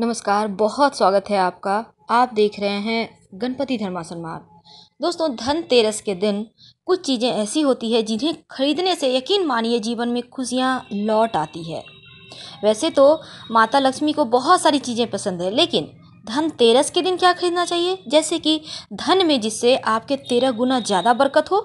नमस्कार बहुत स्वागत है आपका आप देख रहे हैं गणपति धर्मासन मार्ग दोस्तों धनतेरस के दिन कुछ चीज़ें ऐसी होती है जिन्हें खरीदने से यकीन मानिए जीवन में खुशियाँ लौट आती है वैसे तो माता लक्ष्मी को बहुत सारी चीज़ें पसंद है लेकिन धनतेरस के दिन क्या खरीदना चाहिए जैसे कि धन में जिससे आपके तेरह गुना ज़्यादा बरकत हो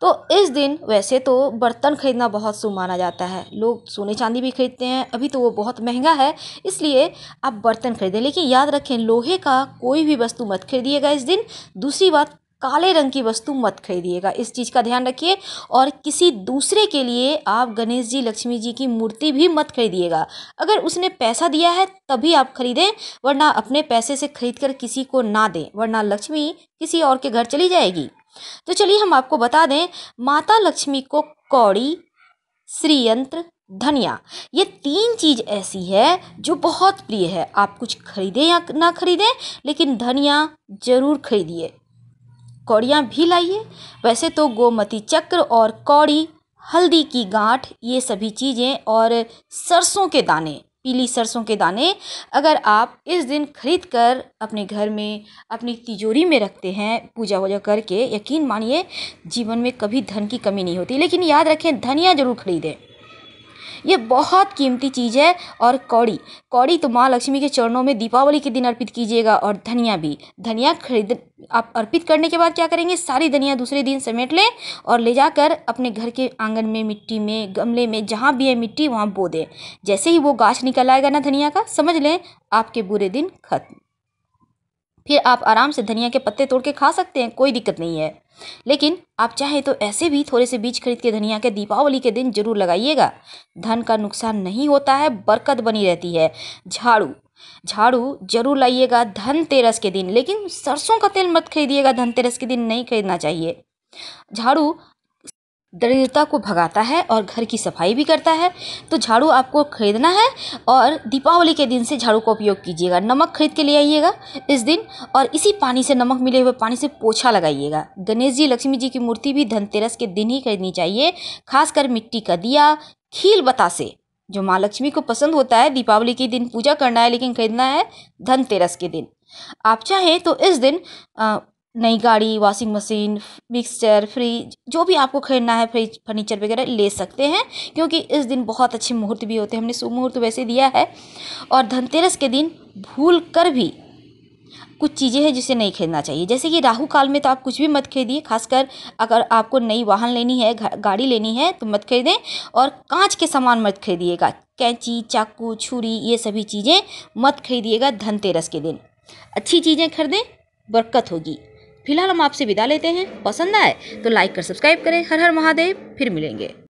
तो इस दिन वैसे तो बर्तन खरीदना बहुत शुभ माना जाता है लोग सोने चांदी भी खरीदते हैं अभी तो वो बहुत महंगा है इसलिए आप बर्तन खरीदें लेकिन याद रखें लोहे का कोई भी वस्तु मत खरीदिएगा इस दिन दूसरी बात काले रंग की वस्तु मत खरीदिएगा इस चीज़ का ध्यान रखिए और किसी दूसरे के लिए आप गणेश जी लक्ष्मी जी की मूर्ति भी मत खरीदिएगा अगर उसने पैसा दिया है तभी आप खरीदें वरना अपने पैसे से खरीद कर किसी को ना दें वरना लक्ष्मी किसी और के घर चली जाएगी तो चलिए हम आपको बता दें माता लक्ष्मी को कौड़ी श्रीयंत्र धनिया ये तीन चीज़ ऐसी है जो बहुत प्रिय है आप कुछ खरीदें या ना खरीदें लेकिन धनिया ज़रूर खरीदिए कौड़ियाँ भी लाइए वैसे तो गोमती चक्र और कौड़ी हल्दी की गांठ ये सभी चीज़ें और सरसों के दाने पीली सरसों के दाने अगर आप इस दिन खरीद कर अपने घर में अपनी तिजोरी में रखते हैं पूजा वूजा करके यकीन मानिए जीवन में कभी धन की कमी नहीं होती लेकिन याद रखें धनिया ज़रूर खरीदें ये बहुत कीमती चीज़ है और कौड़ी कौड़ी तो माँ लक्ष्मी के चरणों में दीपावली के दिन अर्पित कीजिएगा और धनिया भी धनिया खरीद आप अर्पित करने के बाद क्या करेंगे सारी धनिया दूसरे दिन समेट लें और ले जाकर अपने घर के आंगन में मिट्टी में गमले में जहाँ भी है मिट्टी वहाँ बो दें जैसे ही वो गाछ निकल आएगा ना धनिया का समझ लें आपके बुरे दिन खत्म फिर आप आराम से धनिया के पत्ते तोड़ के खा सकते हैं कोई दिक्कत नहीं है लेकिन आप चाहे तो ऐसे भी थोड़े से बीज खरीद के धनिया के दीपावली के दिन जरूर लगाइएगा धन का नुकसान नहीं होता है बरकत बनी रहती है झाड़ू झाड़ू जरूर लाइएगा धनतेरस के दिन लेकिन सरसों का तेल मत खरीदिएगा धनतेरस के दिन नहीं खरीदना चाहिए झाड़ू दरिद्रता को भगाता है और घर की सफाई भी करता है तो झाड़ू आपको खरीदना है और दीपावली के दिन से झाड़ू का उपयोग कीजिएगा नमक खरीद के ले आइएगा इस दिन और इसी पानी से नमक मिले हुए पानी से पोछा लगाइएगा गणेश जी लक्ष्मी जी की मूर्ति भी धनतेरस के दिन ही खरीदनी चाहिए खासकर मिट्टी का दिया खील बतासे जो माँ लक्ष्मी को पसंद होता है दीपावली के दिन पूजा करना है लेकिन खरीदना है धनतेरस के दिन आप चाहें तो इस दिन नई गाड़ी वॉशिंग मशीन मिक्सचर फ्रिज जो भी आपको खरीदना है फ्रिज फर्नीचर वगैरह ले सकते हैं क्योंकि इस दिन बहुत अच्छे मुहूर्त भी होते हैं हमने शुभ मुहूर्त तो वैसे दिया है और धनतेरस के दिन भूल कर भी कुछ चीज़ें हैं जिसे नहीं खरीदना चाहिए जैसे कि राहु काल में तो आप कुछ भी मत खरीदिए खासकर अगर आपको नई वाहन लेनी है गाड़ी लेनी है तो मत खरीदें और कांच के सामान मत खरीदिएगा कैंची चाकू छुरी ये सभी चीज़ें मत खरीदिएगा धनतेरस के दिन अच्छी चीज़ें खरीदें बरकत होगी फिलहाल हम आपसे विदा लेते हैं पसंद आए तो लाइक कर सब्सक्राइब करें हर हर महादेव फिर मिलेंगे